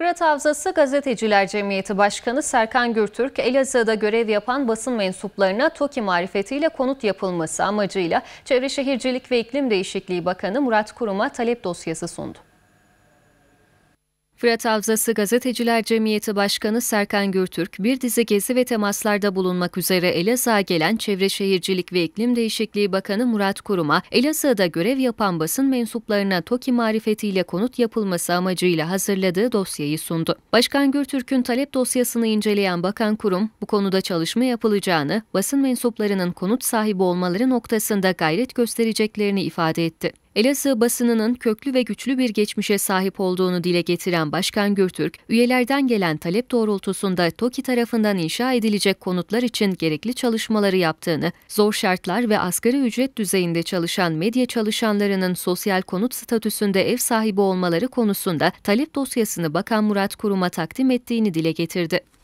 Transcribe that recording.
Fırat Havzası Gazeteciler Cemiyeti Başkanı Serkan Gürtürk, Elazığ'da görev yapan basın mensuplarına TOKİ marifetiyle konut yapılması amacıyla Çevre Şehircilik ve İklim Değişikliği Bakanı Murat Kurum'a talep dosyası sundu. Fırat Havzası Gazeteciler Cemiyeti Başkanı Serkan Gürtürk, bir dizi gezi ve temaslarda bulunmak üzere Elazığ'a gelen Çevre Şehircilik ve İklim Değişikliği Bakanı Murat Kurum'a, Elazığ'da görev yapan basın mensuplarına TOKİ marifetiyle konut yapılması amacıyla hazırladığı dosyayı sundu. Başkan Gürtürk'ün talep dosyasını inceleyen Bakan Kurum, bu konuda çalışma yapılacağını, basın mensuplarının konut sahibi olmaları noktasında gayret göstereceklerini ifade etti. Elazığ basınının köklü ve güçlü bir geçmişe sahip olduğunu dile getiren Başkan Gürtürk, üyelerden gelen talep doğrultusunda TOKİ tarafından inşa edilecek konutlar için gerekli çalışmaları yaptığını, zor şartlar ve asgari ücret düzeyinde çalışan medya çalışanlarının sosyal konut statüsünde ev sahibi olmaları konusunda talep dosyasını Bakan Murat Kurum'a takdim ettiğini dile getirdi.